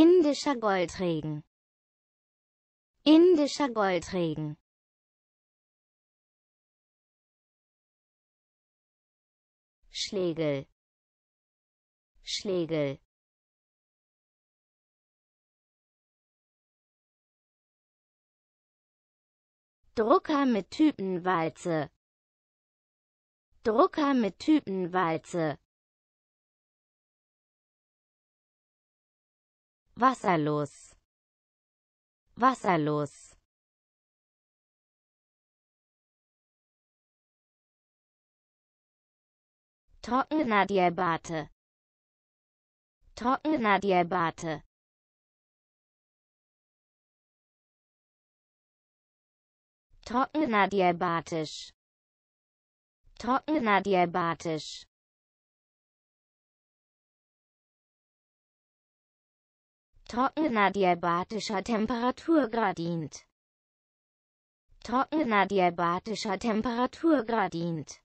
Indischer Goldregen. Indischer Goldregen. Schlegel. Schlegel. Drucker mit Typenwalze. Drucker mit Typenwalze. wasserlos wasserlos trockener Diabate trockener Diabate trockener Diabatisch trockener Diabatisch Trockener diabatischer Temperaturgradient. Trockener diabatischer Temperaturgradient.